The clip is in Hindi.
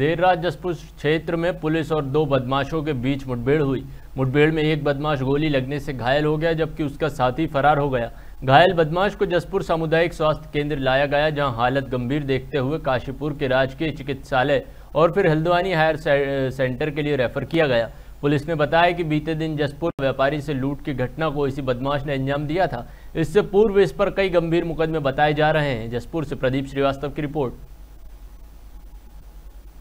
देर रात जसपुर क्षेत्र में पुलिस और दो बदमाशों के बीच मुठभेड़ हुई मुठभेड़ में एक बदमाश गोली लगने से घायल हो गया जबकि उसका साथी फरार हो गया घायल बदमाश को जसपुर सामुदायिक स्वास्थ्य केंद्र लाया गया जहां हालत गंभीर देखते हुए काशीपुर के राजकीय चिकित्सालय और फिर हल्द्वानी हायर सेंटर के लिए रेफर किया गया पुलिस ने बताया कि बीते दिन जसपुर व्यापारी से लूट की घटना को इसी बदमाश ने अंजाम दिया था इससे पूर्व इस पर कई गंभीर मुकदमे बताए जा रहे हैं जसपुर से प्रदीप श्रीवास्तव की रिपोर्ट